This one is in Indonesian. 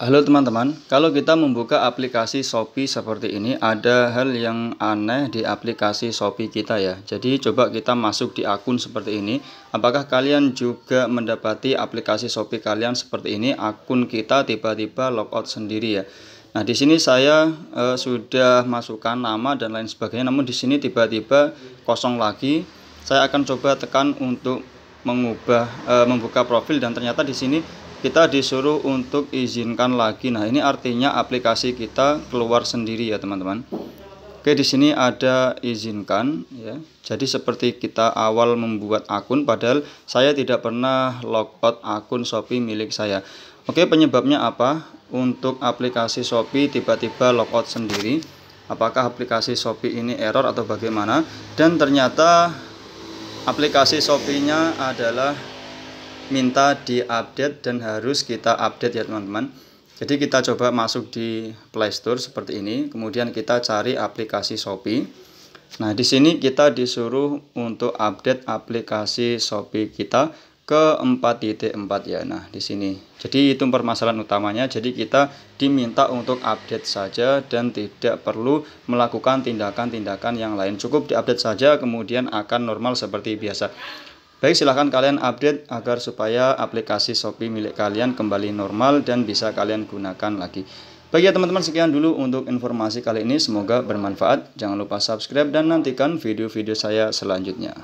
Halo teman-teman, kalau kita membuka aplikasi Shopee seperti ini ada hal yang aneh di aplikasi Shopee kita ya Jadi coba kita masuk di akun seperti ini Apakah kalian juga mendapati aplikasi Shopee kalian seperti ini Akun kita tiba-tiba logout sendiri ya Nah di sini saya e, sudah masukkan nama dan lain sebagainya Namun di sini tiba-tiba kosong lagi Saya akan coba tekan untuk mengubah e, membuka profil dan ternyata di sini kita disuruh untuk izinkan lagi. Nah, ini artinya aplikasi kita keluar sendiri ya, teman-teman. Oke, di sini ada izinkan ya. Jadi seperti kita awal membuat akun padahal saya tidak pernah logout akun Shopee milik saya. Oke, penyebabnya apa? Untuk aplikasi Shopee tiba-tiba logout sendiri. Apakah aplikasi Shopee ini error atau bagaimana? Dan ternyata aplikasi Shopee-nya adalah minta diupdate dan harus kita update ya teman-teman jadi kita coba masuk di Play Store seperti ini kemudian kita cari aplikasi Shopee nah di sini kita disuruh untuk update aplikasi Shopee kita ke 4.4 ya nah di sini jadi itu permasalahan utamanya jadi kita diminta untuk update saja dan tidak perlu melakukan tindakan-tindakan yang lain cukup diupdate saja kemudian akan normal seperti biasa Baik, silahkan kalian update agar supaya aplikasi Shopee milik kalian kembali normal dan bisa kalian gunakan lagi. Baik ya teman-teman, sekian dulu untuk informasi kali ini. Semoga bermanfaat. Jangan lupa subscribe dan nantikan video-video saya selanjutnya.